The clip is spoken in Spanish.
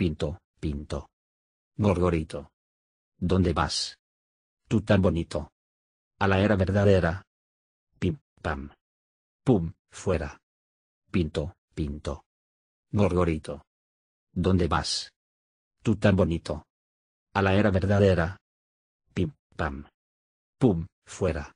Pinto, Pinto. Gorgorito. ¿Dónde vas? Tú tan bonito. A la era verdadera. Pim, pam. Pum, fuera. Pinto, Pinto. Gorgorito. ¿Dónde vas? Tú tan bonito. A la era verdadera. Pim, pam. Pum, fuera.